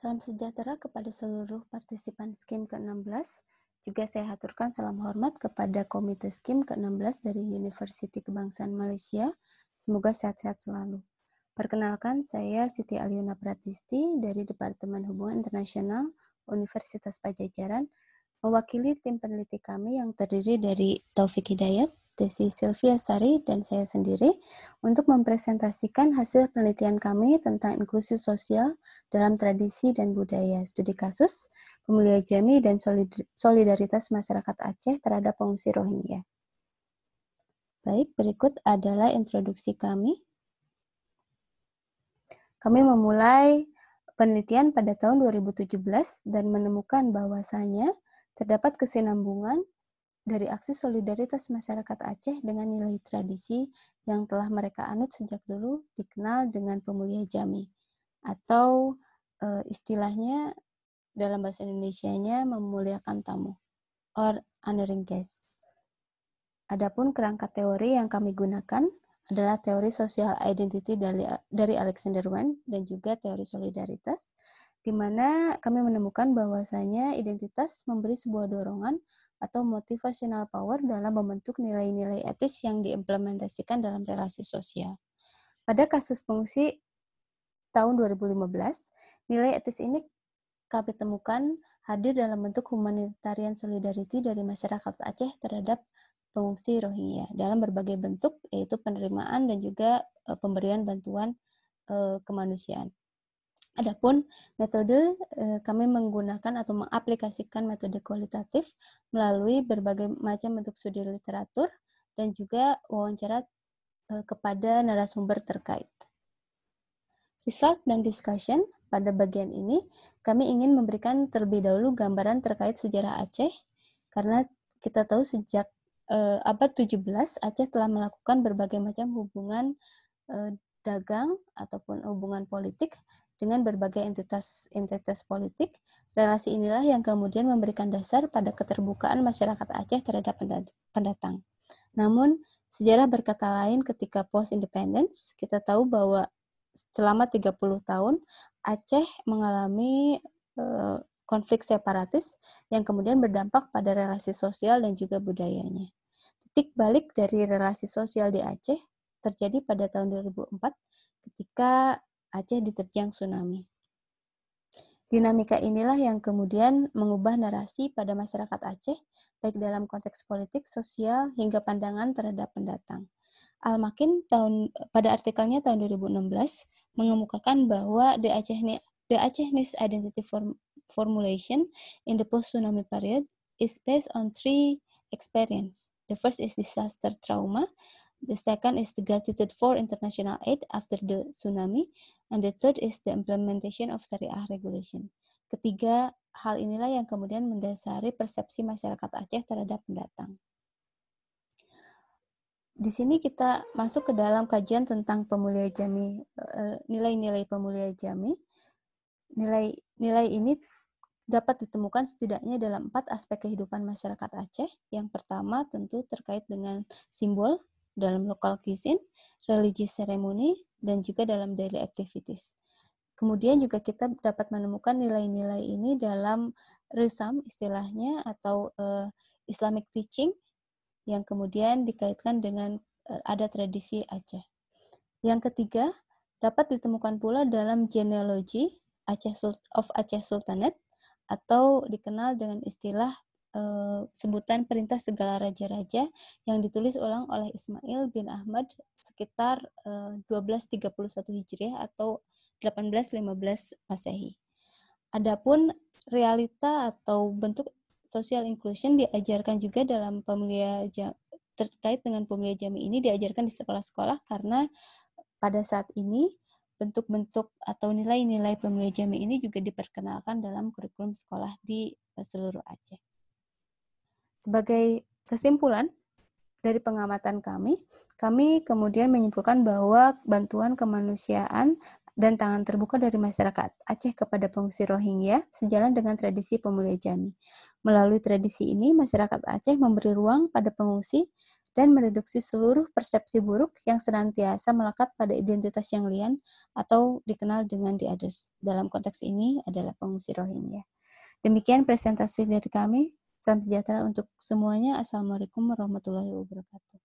Salam sejahtera kepada seluruh partisipan SKIM ke-16. Juga saya haturkan salam hormat kepada Komite SKIM ke-16 dari University Kebangsaan Malaysia. Semoga sehat-sehat selalu. Perkenalkan, saya Siti Aliona Pratisti dari Departemen Hubungan Internasional Universitas Pajajaran, mewakili tim peneliti kami yang terdiri dari Taufik Hidayat, Desi Sylvia Sari dan saya sendiri untuk mempresentasikan hasil penelitian kami tentang inklusi sosial dalam tradisi dan budaya studi kasus pemulia Jami dan solidaritas masyarakat Aceh terhadap pengungsi Rohingya. Baik, berikut adalah introduksi kami. Kami memulai penelitian pada tahun 2017 dan menemukan bahwasanya terdapat kesinambungan dari aksi solidaritas masyarakat Aceh dengan nilai tradisi yang telah mereka anut sejak dulu dikenal dengan pemulia Jami atau e, istilahnya dalam bahasa Indonesianya memuliakan tamu or honoring guest. Adapun kerangka teori yang kami gunakan adalah teori sosial identity dari, dari Alexander Wen dan juga teori solidaritas, di mana kami menemukan bahwasanya identitas memberi sebuah dorongan atau motivational power dalam membentuk nilai-nilai etis yang diimplementasikan dalam relasi sosial. Pada kasus pengungsi tahun 2015, nilai etis ini kami temukan hadir dalam bentuk humanitarian solidarity dari masyarakat Aceh terhadap pengungsi Rohingya dalam berbagai bentuk yaitu penerimaan dan juga eh, pemberian bantuan eh, kemanusiaan. Adapun metode eh, kami menggunakan atau mengaplikasikan metode kualitatif melalui berbagai macam bentuk studi literatur dan juga wawancara eh, kepada narasumber terkait. Result dan discussion pada bagian ini kami ingin memberikan terlebih dahulu gambaran terkait sejarah Aceh karena kita tahu sejak eh, abad 17 Aceh telah melakukan berbagai macam hubungan dagang ataupun hubungan politik dengan berbagai entitas entitas politik. Relasi inilah yang kemudian memberikan dasar pada keterbukaan masyarakat Aceh terhadap pendatang. Namun, sejarah berkata lain ketika post independence, kita tahu bahwa selama 30 tahun Aceh mengalami uh, konflik separatis yang kemudian berdampak pada relasi sosial dan juga budayanya. Titik balik dari relasi sosial di Aceh terjadi pada tahun 2004 ketika Aceh diterjang tsunami. Dinamika inilah yang kemudian mengubah narasi pada masyarakat Aceh, baik dalam konteks politik, sosial, hingga pandangan terhadap pendatang. Al-Makin tahun, pada artikelnya tahun 2016 mengemukakan bahwa the Aceh, the Acehnese identity formulation in the post-tsunami period is based on three experience. The first is disaster trauma, The second is the gratitude for international aid after the tsunami. And the third is the implementation of syariah regulation. Ketiga hal inilah yang kemudian mendasari persepsi masyarakat Aceh terhadap pendatang. Di sini kita masuk ke dalam kajian tentang pemulia jami, eh, nilai-nilai pemulia jami. Nilai-nilai ini dapat ditemukan setidaknya dalam empat aspek kehidupan masyarakat Aceh. Yang pertama tentu terkait dengan simbol, dalam lokal cuisine, religious ceremony, dan juga dalam daily activities. Kemudian juga kita dapat menemukan nilai-nilai ini dalam resam istilahnya atau uh, Islamic teaching yang kemudian dikaitkan dengan uh, ada tradisi Aceh. Yang ketiga, dapat ditemukan pula dalam genealogy Aceh of Aceh Sultanate atau dikenal dengan istilah Eh, sebutan perintah segala raja-raja yang ditulis ulang oleh Ismail bin Ahmad sekitar 1231 eh, Hijriah atau 1815 Masehi. Adapun realita atau bentuk social inclusion diajarkan juga dalam pemulia terkait dengan pemilia jami ini diajarkan di sekolah-sekolah karena pada saat ini bentuk-bentuk atau nilai-nilai pemilia jami ini juga diperkenalkan dalam kurikulum sekolah di eh, seluruh Aceh. Sebagai kesimpulan dari pengamatan kami, kami kemudian menyimpulkan bahwa bantuan kemanusiaan dan tangan terbuka dari masyarakat Aceh kepada pengungsi Rohingya sejalan dengan tradisi pemulia Jami. Melalui tradisi ini, masyarakat Aceh memberi ruang pada pengungsi dan mereduksi seluruh persepsi buruk yang senantiasa melekat pada identitas yang lian atau dikenal dengan the others. Dalam konteks ini adalah pengungsi Rohingya. Demikian presentasi dari kami. Salam sejahtera untuk semuanya. Assalamualaikum warahmatullahi wabarakatuh.